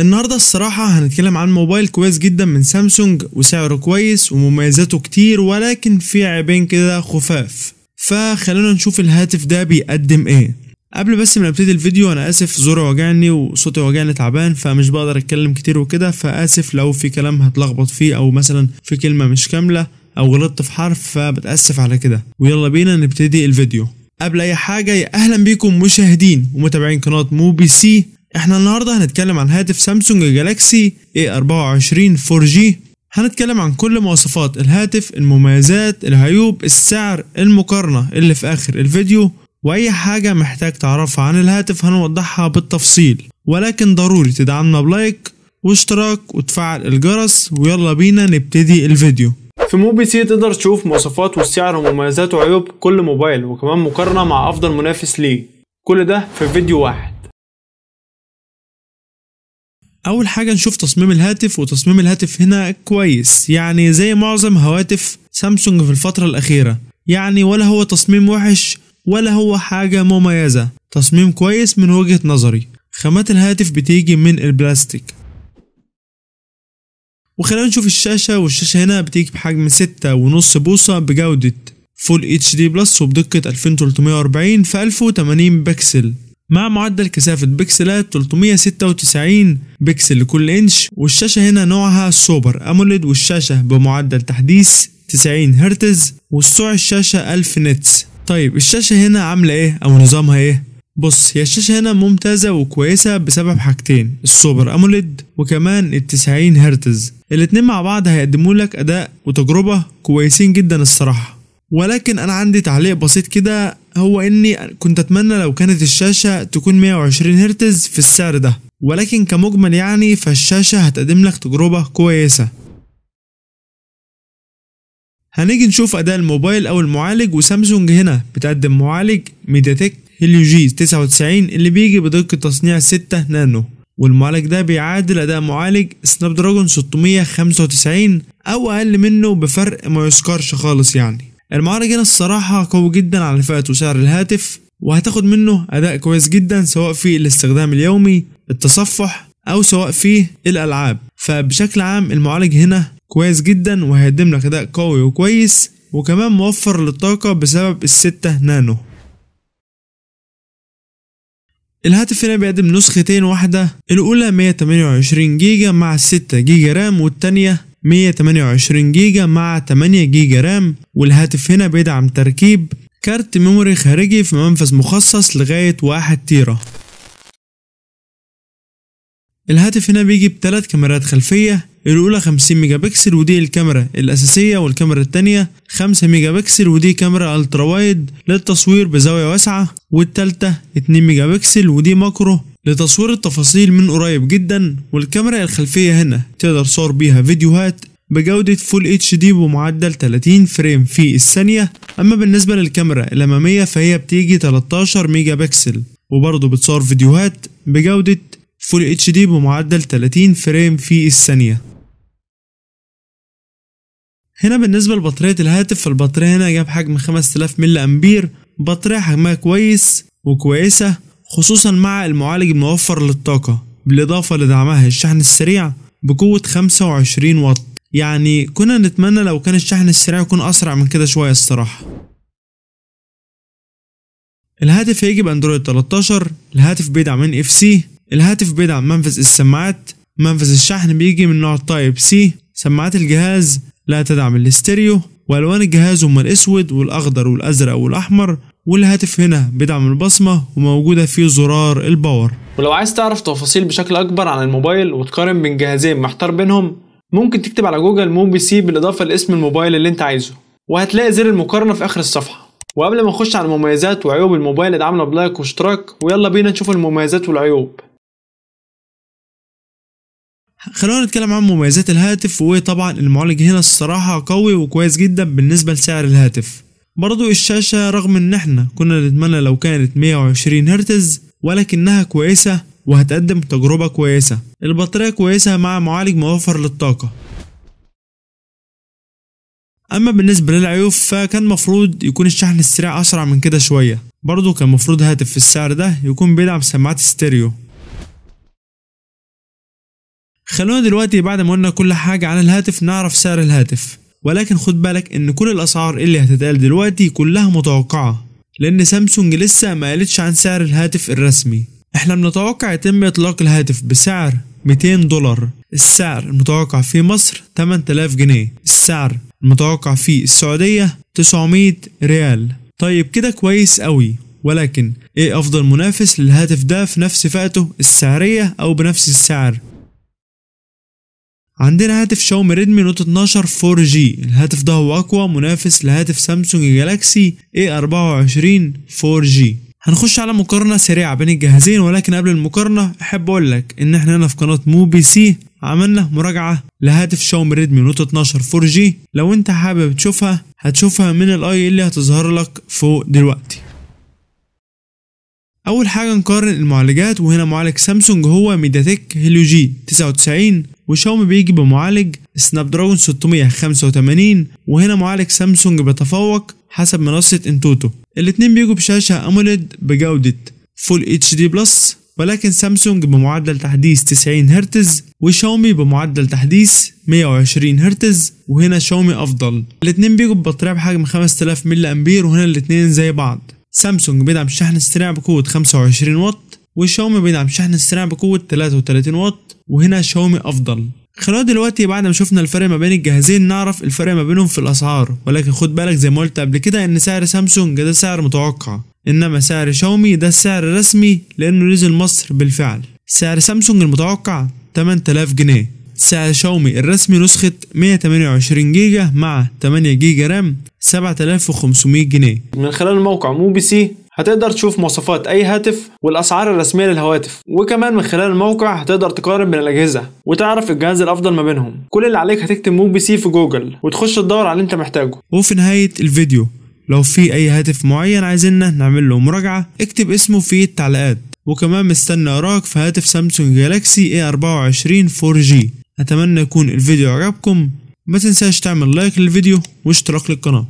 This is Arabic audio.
النهاردة الصراحة هنتكلم عن موبايل كويس جدا من سامسونج وسعره كويس ومميزاته كتير ولكن في عيبين كده خفاف فخلونا نشوف الهاتف ده بيقدم ايه قبل بس ما نبتدي الفيديو انا اسف زوري وجعني وصوتي وجعني تعبان فمش بقدر اتكلم كتير وكده فاسف لو في كلام هتلخبط فيه او مثلا في كلمة مش كاملة او غلطت في حرف فبتاسف على كده ويلا بينا نبتدي الفيديو قبل اي حاجه يا اهلا بيكم مشاهدين ومتابعين قناه موبي سي احنا النهارده هنتكلم عن هاتف سامسونج جالاكسي A24 4G هنتكلم عن كل مواصفات الهاتف المميزات العيوب السعر المقارنة اللي في اخر الفيديو واي حاجة محتاج تعرفها عن الهاتف هنوضحها بالتفصيل ولكن ضروري تدعمنا بلايك واشتراك وتفعل الجرس ويلا بينا نبتدي الفيديو في موبي سي تقدر تشوف مواصفات والسعر ومميزات وعيوب كل موبايل وكمان مقارنة مع افضل منافس ليه كل ده في فيديو واحد اول حاجه نشوف تصميم الهاتف وتصميم الهاتف هنا كويس يعني زي معظم هواتف سامسونج في الفتره الاخيره يعني ولا هو تصميم وحش ولا هو حاجه مميزه تصميم كويس من وجهه نظري خامات الهاتف بتيجي من البلاستيك وخلينا نشوف الشاشة والشاشة هنا بتيجي بحجم ستة ونص بوصة بجودة فول اتش دي بلس وبدقة 2340 في 1080 بكسل مع معدل كثافة بكسلات 396 بكسل لكل إنش والشاشة هنا نوعها سوبر أموليد والشاشة بمعدل تحديث 90 هرتز وسعة الشاشة 1000 نتس طيب الشاشة هنا عاملة إيه أو نظامها إيه بص هي الشاشة هنا ممتازة وكويسة بسبب حاجتين السوبر أموليد وكمان التسعين هرتز الاتنين مع بعض هيقدموا لك أداء وتجربة كويسين جدا الصراحة ولكن انا عندي تعليق بسيط كده هو اني كنت اتمنى لو كانت الشاشة تكون 120 هرتز في السعر ده ولكن كمجمل يعني فالشاشة هتقدم لك تجربة كويسة هنيجي نشوف اداء الموبايل او المعالج وسامسونج هنا بتقدم معالج تيك هيليو جي 99 اللي بيجي بدقة تصنيع 6 نانو والمعالج ده بيعادل اداء معالج سناب دراجون 695 او اقل منه بفرق ما يذكرش خالص يعني المعالج هنا الصراحة قوي جدا على فئة وسعر الهاتف وهتاخد منه أداء كويس جدا سواء في الاستخدام اليومي التصفح أو سواء في الألعاب فبشكل عام المعالج هنا كويس جدا وهيقدم لك أداء قوي وكويس وكمان موفر للطاقة بسبب الستة نانو الهاتف هنا بيقدم نسختين واحدة الأولى 128 جيجا مع 6 جيجا رام والتانية 128 جيجا مع 8 جيجا رام والهاتف هنا بيدعم تركيب كارت ميموري خارجي في منفذ مخصص لغاية 1 تيرا الهاتف هنا بيجي بثلاث كاميرات خلفية الأولى 50 ميجا بكسل ودي الكاميرا الأساسية والكاميرا التانية 5 ميجا بكسل ودي كاميرا ألترا وايد للتصوير بزاوية واسعة والتالتة 2 ميجا بكسل ودي ماكرو لتصوير التفاصيل من قريب جدا والكاميرا الخلفية هنا تقدر تصور بيها فيديوهات بجودة فول اتش دي بمعدل 30 فريم في الثانية اما بالنسبة للكاميرا الامامية فهي بتيجي 13 ميجا بكسل وبرضه بتصور فيديوهات بجودة فول اتش دي بمعدل 30 فريم في الثانية هنا بالنسبة لبطارية الهاتف فالبطارية هنا جاب حجم 5000 ملي امبير بطارية حجمها كويس وكويسة خصوصا مع المعالج الموفر للطاقة بالإضافة لدعمها الشحن السريع بقوة 25 واط يعني كنا نتمنى لو كان الشحن السريع يكون أسرع من كده شوية الصراحة الهاتف هيجي باندرويد 13 الهاتف بيدعم ان اف سي الهاتف بيدعم منفذ السماعات منفذ الشحن بيجي من نوع تايب سي سماعات الجهاز لا تدعم الاستيريو والوان الجهاز هما الاسود والاخضر والازرق والاحمر والهاتف هنا بيدعم البصمة وموجودة فيه زرار الباور ولو عايز تعرف تفاصيل بشكل أكبر عن الموبايل وتقارن بين جهازين محتار بينهم ممكن تكتب على جوجل موبي سي بالإضافة لاسم الموبايل اللي أنت عايزه وهتلاقي زر المقارنة في آخر الصفحة وقبل ما نخش على المميزات وعيوب الموبايل ادعمنا بلايك واشتراك ويلا بينا نشوف المميزات والعيوب خلونا نتكلم عن مميزات الهاتف وطبعا المعالج هنا الصراحة قوي وكويس جدا بالنسبة لسعر الهاتف برضو الشاشة رغم ان احنا كنا نتمنى لو كانت 120 هرتز ولكنها كويسة وهتقدم تجربة كويسة البطارية كويسة مع معالج موفر للطاقة اما بالنسبة للعيوب فكان مفروض يكون الشحن السريع اسرع من كده شوية برضو كان مفروض هاتف في السعر ده يكون بيدعم سماعات ستيريو خلونا دلوقتي بعد ما قلنا كل حاجة عن الهاتف نعرف سعر الهاتف ولكن خد بالك ان كل الاسعار اللي هتتقال دلوقتي كلها متوقعة لان سامسونج لسه ما قالتش عن سعر الهاتف الرسمي احنا بنتوقع يتم اطلاق الهاتف بسعر 200 دولار السعر المتوقع في مصر 8000 جنيه السعر المتوقع في السعودية 900 ريال طيب كده كويس قوي ولكن ايه افضل منافس للهاتف ده في نفس فئته السعرية او بنفس السعر عندنا هاتف شاومي ريدمي نوت 12 4 جي الهاتف ده هو اقوى منافس لهاتف سامسونج جالاكسي A24 4 جي هنخش على مقارنة سريعة بين الجهازين ولكن قبل المقارنة أحب أقول لك إن إحنا هنا في قناة مو بي سي عملنا مراجعة لهاتف شاومي ريدمي نوت 12 4 جي لو أنت حابب تشوفها هتشوفها من الأي اللي هتظهر لك فوق دلوقتي أول حاجة نقارن المعالجات وهنا معالج سامسونج هو ميداتك هيليو جي 99 وشاومي بيجي بمعالج سناب دراجون 685 وهنا معالج سامسونج بيتفوق حسب منصة انتوتو الاتنين بيجوا بشاشة اموليد بجودة فول اتش دي بلس ولكن سامسونج بمعدل تحديث 90 هرتز وشاومي بمعدل تحديث 120 هرتز وهنا شاومي افضل الاتنين بيجوا ببطارية بحجم 5000 ملي امبير وهنا الاتنين زي بعض سامسونج بيدعم الشحن السريع بقوة 25 واط وشاومي بيدعم شحن السريع بقوة 33 واط وهنا شاومي أفضل خلونا دلوقتي بعد ما شفنا الفرق ما بين الجهازين نعرف الفرق ما بينهم في الأسعار ولكن خد بالك زي ما قلت قبل كده إن سعر سامسونج ده سعر متوقع إنما سعر شاومي ده السعر الرسمي لأنه نزل مصر بالفعل سعر سامسونج المتوقع 8000 جنيه سعر شاومي الرسمي نسخة 128 جيجا مع 8 جيجا رام 7500 جنيه من خلال موقع موبيسي هتقدر تشوف مواصفات أي هاتف والأسعار الرسمية للهواتف وكمان من خلال الموقع هتقدر تقارن بين الأجهزة وتعرف الجهاز الأفضل ما بينهم كل اللي عليك هتكتب مو بي سي في جوجل وتخش تدور على اللي أنت محتاجه وفي نهاية الفيديو لو في أي هاتف معين عايزيننا نعمل له مراجعة اكتب اسمه في التعليقات وكمان مستني أراك في هاتف سامسونج جالاكسي A24 4G أتمنى يكون الفيديو عجبكم ما تنساش تعمل لايك للفيديو واشتراك للقناه